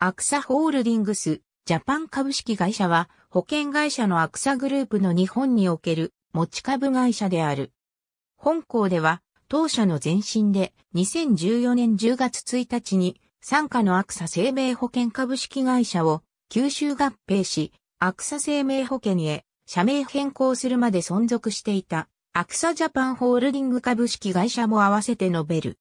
アクサホールディングス、ジャパン株式会社は、保険会社のアクサグループの日本における持ち株会社である。本校では、当社の前身で2014年10月1日に、傘下のアクサ生命保険株式会社を吸収合併し、アクサ生命保険へ社名変更するまで存続していた、アクサジャパンホールディング株式会社も合わせて述べる。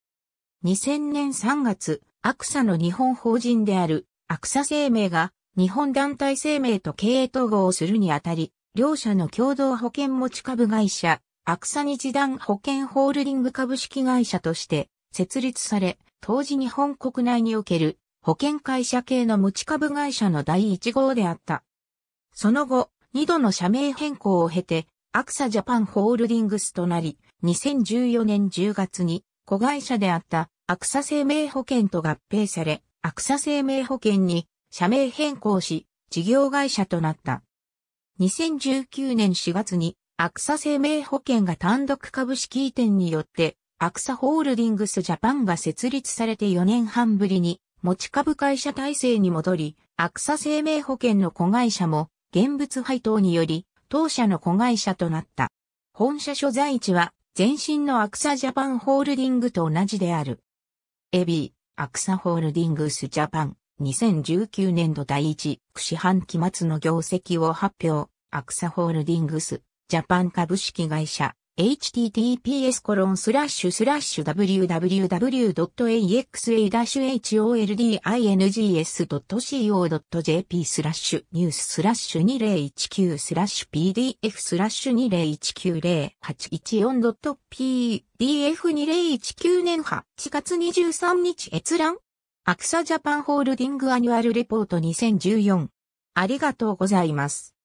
2000年3月、アクサの日本法人である、アクサ生命が、日本団体生命と経営統合をするにあたり、両社の共同保険持ち株会社、アクサ日団保険ホールディング株式会社として設立され、当時日本国内における保険会社系の持ち株会社の第1号であった。その後、二度の社名変更を経て、アクサジャパンホールディングスとなり、2014年10月に子会社であったアクサ生命保険と合併され、アクサ生命保険に社名変更し、事業会社となった。2019年4月に、アクサ生命保険が単独株式移転によって、アクサホールディングスジャパンが設立されて4年半ぶりに、持ち株会社体制に戻り、アクサ生命保険の子会社も、現物配当により、当社の子会社となった。本社所在地は、前身のアクサジャパンホールディングと同じである。エビー、アクサホールディングスジャパン、2019年度第1、四半期末の業績を発表、アクサホールディングス、ジャパン株式会社、h t t p s w w w a x a h o l d i n g s c o j p スラッシュニューススラッシュ2019スラッシュ pdf スラッシュ 2019014.pdf2019 年8月23日閲覧アクサジャパンホールディングアニュアルレポート2014ありがとうございます。